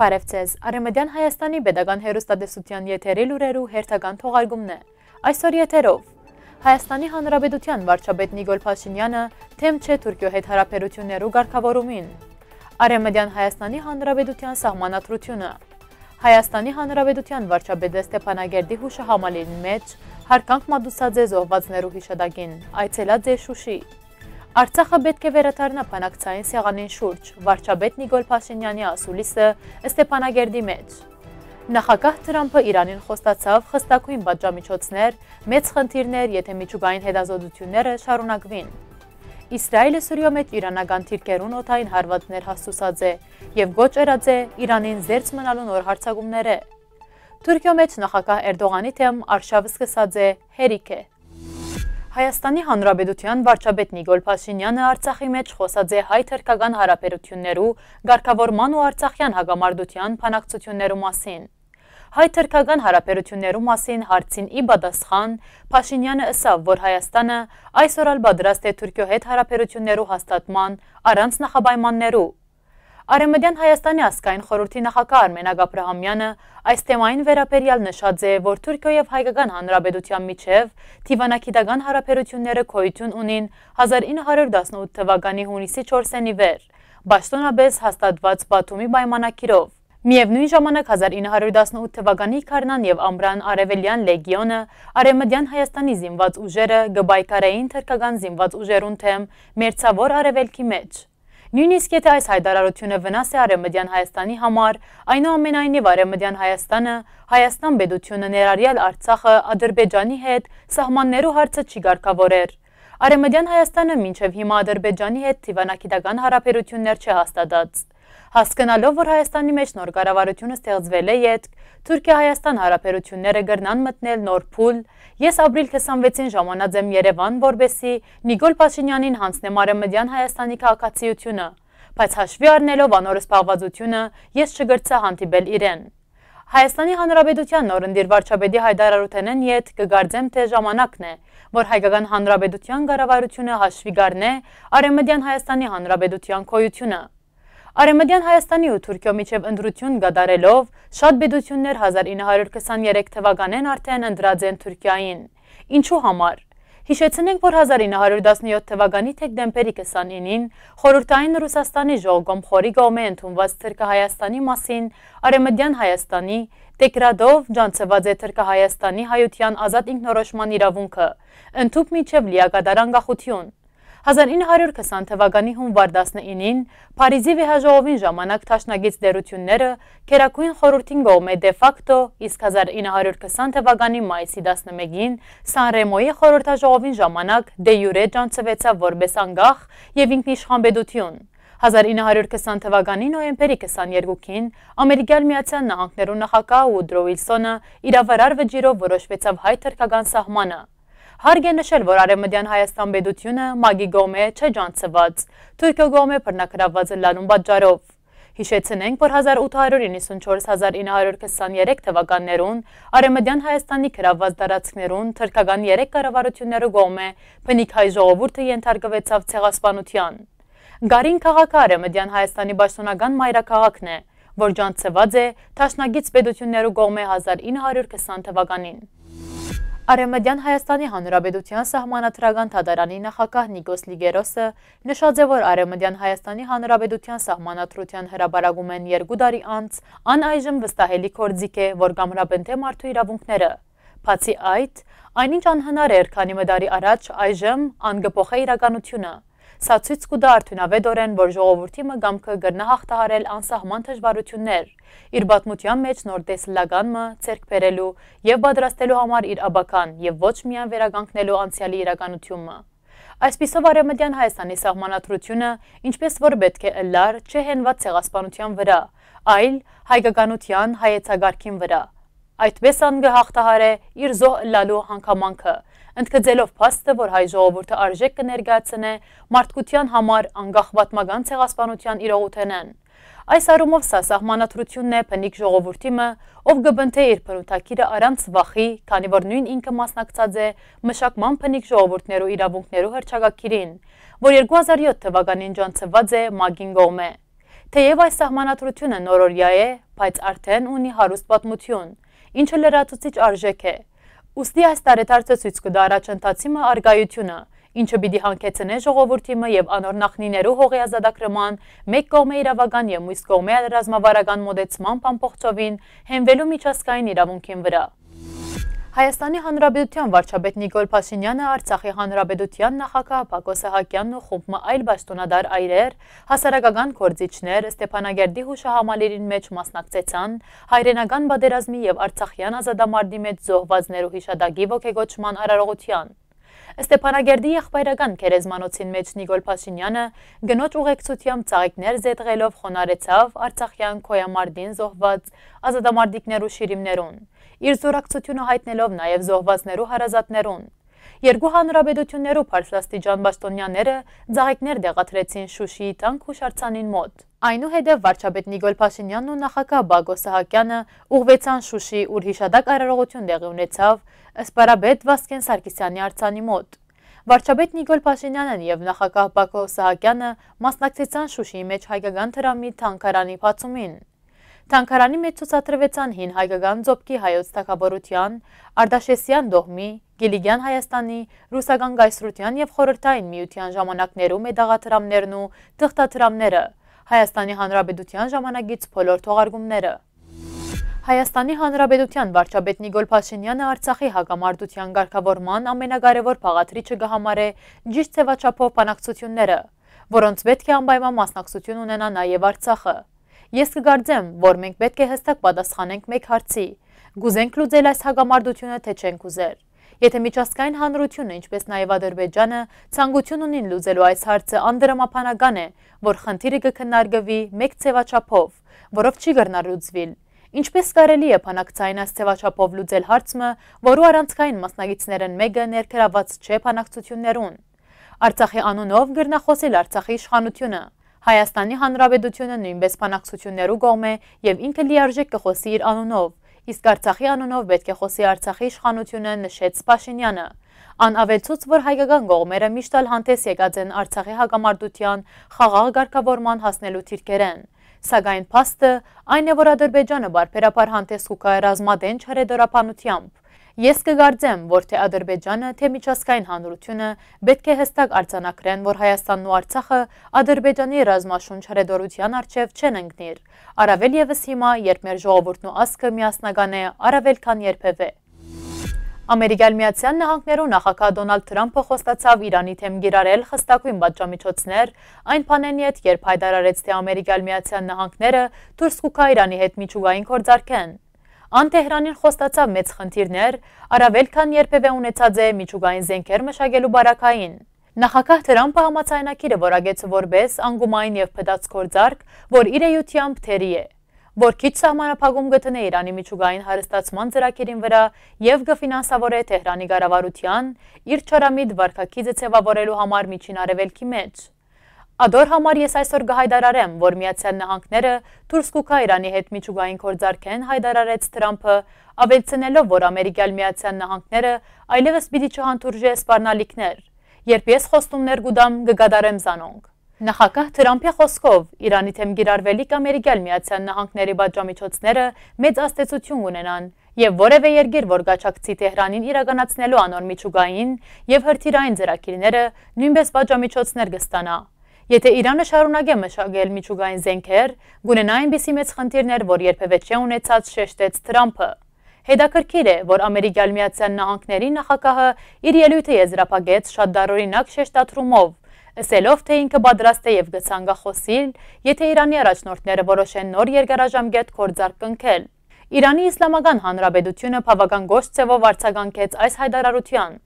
Բարև ձեզ։ Արեմեդյան Հայաստանի Պետական Հերոստատեսության եթերի լուրերու հերթական թողարկումն է։ Այսօր եթերով Հայաստանի Հանրապետության վարչապետ Նիկոլ Փաշինյանը թեմ չէ Թուրքիո հետ հարաբերություններու ղեկավարումին։ Արեմեդյան Հայաստանի Հանրապետության սահմանադրությունը։ Հայաստանի Հանրապետության վարչապետ Ստեփանագերդի հուշահամալիրին մեջ հարկանք մատուցած է զոհվածներու հիշադակին։ Այցելած է Շուշի։ Արցախը պետք է վերադառնա բանակցային սեղանին շուրջ վարչապետ Նիկոլ Փաշինյանի ասուլիսը Ստեփանագերդի մեջ։ Նախագահ Թրամփը Իրանին խոստացավ խստակույն պատժամիջոցներ, մեծ խնդիրներ, եթե միջուկային հետազոտությունները շարունակվին։ Իսրայելը Սուրիա մեջ իրանական թիրքերուն օթային հարվածներ հասցուցած է եւ գոչ երած է Իրանին զերծ մնալու նոր հարցակումները։ Թուրքիո մեջ նախագահ Էրդողանի թեմ արշավը սկսած է հերիք է։ Հայաստանի Հանրապետության վարչապետ Նիկոլ Փաշինյանը Արցախի մեջ խոսած է հայ-թրքական հարաբերություններու, ղարքավորման ու Արցախյան հագամարդության փանակցություններու մասին։ Հայ-թրքական հարաբերություններու մասին հարցին ի պատասխան Փաշինյանը ըսավ, որ Հայաստանը այսօր ալ պատրաստ է Թուրքիո հետ հարաբերություններու հաստատման առանց նախապայմաններու Արեմեդյան Հայաստանի ասկային խորորդի նախակա արմենակ ապրահամյանը այս թեմային վերապերյալ նշած է, որ թուրկյո և հայկական հանրաբեդության միջև թիվանակիտական հարապերությունները կոյություն ունին 1918 թվականի հունիսի 4-ենի վեր, բաշտոնաբես հաստատված բատումի բայմանակիրով։ Միև նույն ժամանակ 1918 թվականի Քարնան և ամբրան արևելյան լեգիոնը արեմըդյան Հայաստանի զինված ուժերը գբայքարային թրկական զինված ուժերուն թեմ մերցավոր արևելքի մեջ։ Նույնիսկ եթե այս հայտարարությունը վնաս է Արևմտյան Հայաստանի համար, այնուամենայնիվ Արևմտյան Հայաստանը, Հայաստան Պետությունը ներառյալ Արցախը Ադրբեջանի հետ սահմաններու հարցը չի ղարկավորեր։ Արևմտյան Հայաստանը մինչև հիմա Ադրբեջանի հետ թիվանագիտական հարաբերություններ չի հաստատած։ Հասկանալով, որ Հայաստանի մեջ նոր կառավարությունը ստեղծվել է յետք, Թուրքիա-Հայաստան հարաբերությունները գրնան մտնել նոր փուլ, ես ապրիլ 26-ին ժամանած եմ Երևան, որբեսի Նիկոլ Փաշինյանին հանձնեմ Արեմեդյան Հայաստանի քաղաքացիությունը, բայց հաշվի առնելով անորս բաղվածությունը, ես չգրցա հանդիպել իրեն։ Հայաստանի Հանրապետության նորընդիր վարչապետի Հայդար Արութենեն յետ կգարձեմ, թե ժամանակն է, որ Հայկական Հանրապետության կառավարությունը հաշվի գարնե Արեմեդյան Հայաստանի Հանրապետության քոյությունը։ Արեմդյան Հայաստանի ու թուրկյո միջև ընդրություն գադարելով, շատ բիդություններ 1923 թվականեն արդեն ընդրած են թուրկյային։ Ինչու համար։ Հիշեցնենք, որ 1917 թվականի թեկդեմպերի 29-ին խորուրդային Ռուսաստանի ժողգոմ խորի գոմ է ընդունված թրկահայաստանի մասին արեմդյան Հայաստանի տեկրադով ջանցված է թրկահայաստանի հայության ազատ ինքնորոշման իրավունքը, ընդուպ միջև լիագադար անգախություն, 1920 թվականի հունվար 19-ին Փարիզի վիհաժողովին ժամանակ ճաշնագից դերությունները քերակույն խորհրդին գողմ է դե ֆակտո, իսկ 1920 թվականի մայիսի 11-ին Սանրեմոյի խորհրդաժողովին ժամանակ դե յուրե ճանցվեցավ որպես անգախ եւ ինքնիշխանբեդություն։ 1920 թվականի նոյեմբերի 22-ին Ամերիկյան Միացյալ Նահանգներու նախագահ Ուդրո Վիլսոնը իրավարար վճիրով որոշվեցավ հայ թրքական սահմանը։ Հարգ է նշել, որ արևմտյան Հայաստան բեդությունը մագի գոմ է չէ ճանցված, թուրկյո գոմ է պրնակրաված է լանուն բատճարով։ Հիշեցնենք, որ 1894-1923 թվականներուն արեմդյան Հայաստանի կրավված դարացքներուն թրկագան երեկ կարավարություններու գոմ է պնիք հայ ժողովորդը ենթարգվեցավ ծեղասպանության։ Գարին կաղակը արեմդյան Հայաստանի բաշտունական մայրակաղաքն է, որ ճանցված է թաշնագից պետություններու գոմ է 1920 թվականին։ Արեմեդյան Հայաստանի Հանրապետության սահմանադրական թադարանի նախակահ Նիկոս Լիգերոսը նշած է, որ Արեմեդյան Հայաստանի Հանրապետության սահմանադրության հրաբարագում են երկու տարի անց, ան այժմ վստահելի կորձիկ է, որ կամրապենթե մարդու իրավունքները։ Բացի այդ, այնինչ անհնար էր, քանի մդարի առաջ այժմ անգպոխ է իրականությունը։ Սա ցույց կտա արդյունավետորեն, որ ժողովրդի մգամքը գտնա հաղթահարել անսահման դժվարություններ, իր պատմության մեջ նոր տեսլական մը ցերկբերելու եւ պատրաստելու համար իր աբական եւ ոչ միայն վերագանքնելու անցյալի իրականությունը։ Այսպիսով արեմդյան Հայաստանի սահմանատրությունը, ինչպես որ բետք է լար, չէ հենված ցեղասպանության վրա, այլ հայկականության հայեցագարքին վրա։ Այդպես անգը հաղթահար է իր զոհ լալու հանքամանքը, ընդգծելով փաստը, որ հայ ժողովուրդը արժեք կներգացնե մարդկության համար անգախ պատմական ցեղասպանության իրողութենեն։ Այս առումով սա սահմանադրությունն է փնիկ ժողովրդիմը, ով գբնթե իր փնութակիրը առանց վախի, քանի որ նույն ինքը մասնակցած է մշակման փնիկ ժողովուրդներու իրավունքներու հրճակակիրին, որ 2007 թվականին ջանցված է մագին գոմե։ Թեև այս սահմանադրությունը նորորյա է, բայց արդեն ունի հարուստ պատմություն, ինչը լրացուցիչ արժեք է։ Ոստի այս տարեթարցը ցույց կտա առաջընթացիմը արգայությունը, ինչը պիտի հանքեցնե ժողովրդիմը եւ անոր նախնիներու հողի ազատագրման, մեկ կողմը իրավական եւ մյուս կողմը ռազմավարական մոդեցման ամբողջովին հենվելու միջազգային իրավունքին վրա։ Հայաստանի Հանրապետության վարչապետ Նիկոլ Փաշինյանը Արցախի Հանրապետության նախագահ Պակոս Սահակյանն ու խումբը այլ պաշտոնադար այրեր, հասարակական գործիչներ Ստեփանագերդի հուշահամալիրին մեջ մասնակցեցան հայրենական բادرազմի եւ Արցախյան ազատամարտի մեջ զոհվածներու հիշադակի ողեգոճման արարողության։ Ստեփանագերդի եղբայրական քերեզմանոցին մեջ Նիկոլ Փաշինյանը գնոջ ուղեկցությամբ ծաղիկներ զետղելով խոնարեցավ Արցախյան Քոյամարդին զոհված ազատամարտիկներու շիրիմներուն իր զորակցությունը հայտնելով նաև զոհվածներու հարազատներուն։ Երկու հանրապետություններու Փարսլաստիջան Բաշտոնյաները ձաղիկներ դեղաթրեցին Շուշիի տանք հուշարձանին մոտ։ Այնուհետև վարչապետ Նիկոլ Փաշինյանն ու նախագահ Բակո Սահակյանը ուղղվեցան Շուշի, ուր հիշադակ արարողություն տեղի ունեցավ Սպարաբեդ Վասկեն Սարգսյանի արցանի մոտ։ Վարչապետ Նիկոլ Փաշինյանն եւ նախագահ Բակո Սահակյանը մասնակցեցան Շուշիի մեջ հայկական թրամի թանկարանի փացումին։ Թանքարանի մեջ ցուցադրվեցան հին հայկական ձոպկի հայոց թակավորության, Արդաշեսյան դողմի, Գիլիգյան Հայաստանի, ռուսական գայսրության և խորրդային միության ժամանակներում է դաղաթրամներն ու թղթաթրամները, Հայաստանի Հանրաբեդության ժամանագից փոլոր թողարգումները։ Հայաստանի Հանրաբեդության վարչապետ Նիգոլ Փաշինյանը Արցախի հակամարտության ղեկավարման ամենակարևոր փաղաթրիչը գահամարե ճիշտ ծավալչափով բանակցությունները, որոնց պետք է անպայման մասնակցություն ունենա նաև Արցախը։ Ես կգարձեմ, որ մենք պետք է հստակ պատասխանենք մեկ հարցի. գուզենք լուծել այս հագամարդությունը, թե չենք ուզեր։ Եթե միջազգային հանրությունը, ինչպես նաև Ադրբեջանը, ցանկություն ունին լուծելու այս հարցը անդրամապանական է, որ խնդիրը կքննարկվի մեկ ցևաչափով, որով չի գրնարուցվել։ Ինչպես կարելի է փանակցային այս ցևաչափով լուծել հարցը, որու առանցքային մասնագետներն մեկը ներքրաված չէ փանակցություններուն։ Արցախի անունով գրնախոսել Արցախի իշխանությունը։ Հայաստանի Հանրապետությունը նույնպես բանակցություններու կողմ է եւ ինքը լիարժեք կխոսի իր անունով, իսկ Արցախի անունով պետք է խոսի Արցախի իշխանությունը նշեց Սպաշինյանը։ Անավելցուց, որ հայկական կողմերը միշտ ալ հանդես եկած են Արցախի հակամարտության խաղաղ ղեկավարման հասնելու թիրքերեն։ Սակայն փաստը այն է, որ Ադրբեջանը բարբերաբար հանդես կուկա ռազմադեն չհրեդորապանությամբ Ես կգարձեմ, որ թե Ադրբեջանը, թե միջազգային հանրությունը պետք է հստակ արձանագրեն, որ Հայաստանն ու Արցախը Ադրբեջանի ռազմաշունչ հրեդորության արչև չեն ընկնիր։ Արավել եւս հիմա, երբ մեր ժողովուրդն ու ասկը միասնական է, արավել քան երբևէ։ Ամերիկյալ միացյան նահանգներու նախագահ Դոնալդ Թրամփը խոստացավ Իրանի թեմ գիրարել խստակույն պատժամիջոցներ, այն բանենի հետ, երբ հայտարարեց, թե Ամերիկյալ միացյան նահանգները դուրս կուքա Իրանի հետ միջուկային կորձարկեն։ Անտեհրանին խոստացավ մեծ խնդիրներ, առավել քան երբևէ ունեցած է միջուկային զենքեր մշակելու բարակային։ Նախագահ Թրամփը համացանակիրը որագեցը որպես անգումային եւ փդացկորձարք, որ իր էությամբ թերի է, որ քիչ սահմանափակում գտնե Իրանի միջուկային հարստացման ծրագիրին վրա եւ գֆինանսավորե Թեհրանի ղարավարության իր չարամիտ վարկակիցը ձևավորելու համար միջին արևելքի մեջ։ Ադոր համար ես այսօր գհայդարարեմ, որ Միացյալ Նահանգները դուրս կուքա Իրանի հետ միջուկային գործարքեն հայդարարեց Թրամփը, ավելցնելով, որ Ամերիկյալ Միացյալ Նահանգները այլևս պիտի չհանդուրժի սպառնալիքներ։ Երբ ես խոստումներ գուդամ, կգադարեմ զանոնք։ Նախագահ Թրամփի խոսքով Իրանի թեմ գիրարվելիք Ամերիկյալ Միացյալ Նահանգների բաժամիջոցները մեծ աստեցություն ունենան եւ որևէ երկիր, որ գաչակցի Թեհրանին իրականացնելու անոր միջուկային եւ հրթիրային ծրագիրները նույնպես բաժամիջոցներ կստանա։ Եթե Իրանը շարունակե մշակել միջուկային զենքեր, գունե նա այնպիսի մեծ խնդիրներ, որ երբևէ չէ ունեցած շեշտեց Թրամփը։ Հետաքրքիր է, որ Ամերիկյան Միացյալ Նահանգների նախագահը իր ելույթը եզրափակեց շատ դարօրինակ շեշտադրումով, ասելով, թե ինքը պատրաստ է եւ գցանգախոսիլ, եթե Իրանի առաջնորդները որոշեն նոր երկարաժամկետ կորձարք կնքել։ Իրանի Իսլամական Հանրապետությունը բավական գործ ցևով արձագանքեց այս հայտարարության։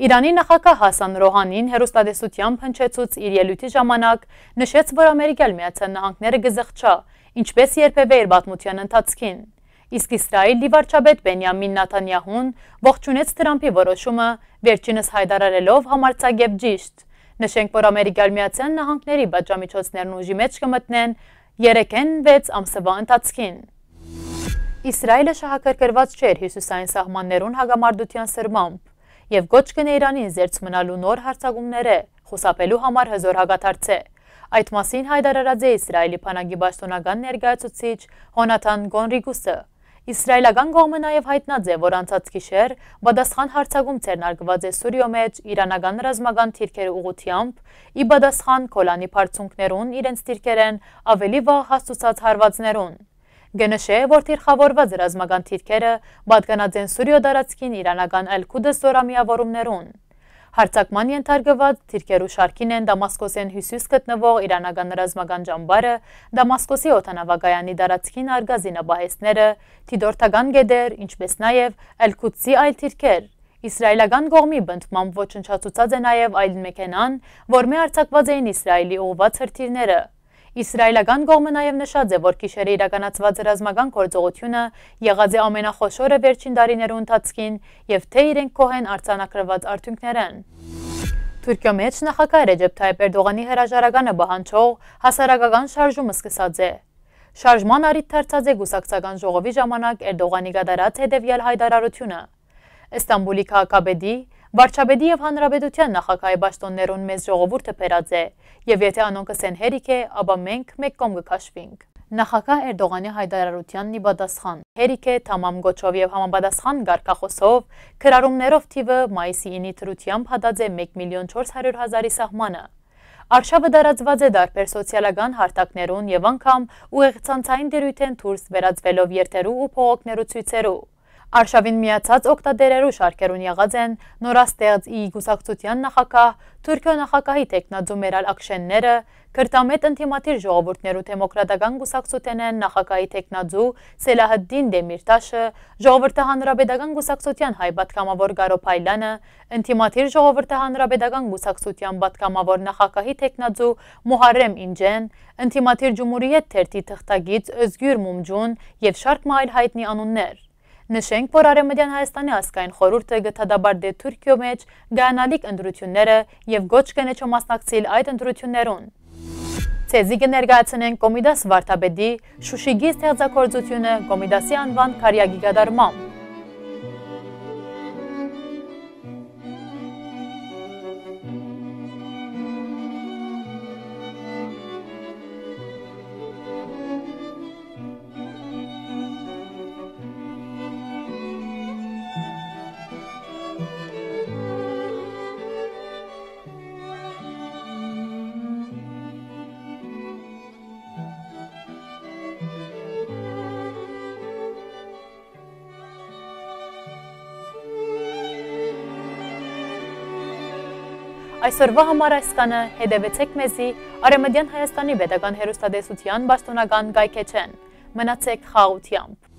Իրանի նախագահ Հասան Ռոհանին հերոստատեսությամբ հնչեցուց իր ելույթի ժամանակ նշեց, որ Ամերիկյալ Միացյալ Նահանգները գզղճա, ինչպես երբևէ իր պատմության ընթացքին։ Իսկ Իսրայելի վարչապետ Բենյամին Նաթանյահուն ողջունեց Թրամփի որոշումը վերջինս հայտարարելով համարցագետ ճիշտ։ Նշենք, որ Ամերիկյալ Միացյալ Նահանգների բաժամիջոցներն ուժի մեջ կմտնեն 3-ն 6 ամսվա ընթացքին։ Իսրայելը շահակերկրված չէր հյուսիսային սահմաններուն հագամարդության սրմամբ եւ գոչ կներանին զերծ մնալու նոր հարցակումներ է, խոսապելու համար հզոր հագաթարց է։ Այդ մասին հայտարարած է Իսրայելի փանագի պաշտոնական ներկայացուցիչ Հոնաթան Գոնրիգուսը։ Իսրայելական կողմը նաև հայտնած է, որ անցած գիշեր բադասխան հարցակում ցերնարգված է Սուրիո մեջ Իրանական ռազմական թիրքերի ուղությամբ՝ ի բադասխան կոլանի բարձունքներուն իրենց թիրքերեն ավելի վաղ հաստուցած հարվածներուն։ Գնշե է, որ թիրխավորված ռազմական թիրքերը պատկանած են Սուրյո դարածքին իրանական Ալ-Քուդը զորամիավորումներուն։ Հարցակման ենթարգված թիրքերու շարքին են Դամասկոսեն հյուսիս գտնվող Իրանական ռազմական ջամբարը, Դամասկոսի օթանավակայանի դարածքին արգա զինաբահեսները, Թիդորթական գեդեր, ինչպես նաև Ալ-Քուդսի այլ թիրքեր։ Իսրայելական գողմի բնդմամբ ոչնչացուցած է նաև այլ մեքենան, որ մի արցակված էին Իսրայելի ուղված հրթիրները։ Իսրայելական կողմը նաև նշած է, որ գիշերը իրականացված ռազմական գործողությունը եղած է ամենախոշորը վերջին դարիներու ընթացքին եւ թե իրենք կողեն արցանակրված արդյունքներն։ Թուրքիո մեջ նախագահ Ռեջեփ Թայիպ Էրդողանի հրաժարականը բանջող հասարակական շարժումը սկսած է։ Շարժման առիթ դարձած է գուսակցական ժողովի ժամանակ Էրդողանի գդարած հետևյալ հայտարարությունը։ Իստանբուլի քաղաքապետի Վարչապետի եւ Հանրապետության նախագահի պաշտոններուն մեծ ժողովուրդը բերած է, եւ եթե անոնքս են հերիք է, ապա մենք մեկ կողմ կքաշվենք։ Նախագահ Էրդողանի հայտարարությանն ի պատասխան հերիք է թամամ գոչով եւ համապատասխան ղարքախոսով քրարումներով թիվը մայիսի 9-ի թրությամբ հատած է 1 միլիոն 400 հազարի սահմանը։ Արշավը դարածված է դարբեր սոցիալական հարթակներուն եւ անգամ ուղեղցանցային դերույթ են դուրս վերածվելով երթերու ու փողոքներու ցույցերու։ Արշավին միացած օգտատերերու շարքերուն եղած են նորաստեղծ ի գուսակցության նախակահ, Թուրքիո նախակահի տեխնաձու Մերալ Ակշենները, կրտամետ ընդդիմադիր ժողովուրդներու դեմոկրատական գուսակցութենեն նախակահի տեխնաձու Սելահեդդին Դեմիրտաշը, ժողովրդահանրաբեդական գուսակցության հայ պատգամավոր Գարոփայլյանը, ընդդիմադիր ժողովրդահանրաբեդական գուսակցության պատգամավոր նախակահի տեխնաձու Մուհարեմ Ինջեն, ընդդիմադիր Ջումհուրիետ թերթի թղթագից Özgür Mumcun եւ շարք մայլ հայտնի անուններ Նշենք, որ Արեմեդյան Հայաստանի ասկային խորուրդը գթադաբար դե թուրկյո մեջ գայանալիկ ընդրությունները և գոչ կենեչո մասնակցիլ այդ ընդրություններուն։ Ցեզիկը ներկայացնեն Կոմիդաս Վարդապետի Շուշիգի ստեղծագործությունը Կոմիդասի անվան քարյագի գդարմամբ։ Այսօրվա համար այսքանը հետևեցեք մեզի Արեմդյան Հայաստանի պետական հերոստատեսության բաստոնական գայքեչեն։ Մնացեք խաղությամբ։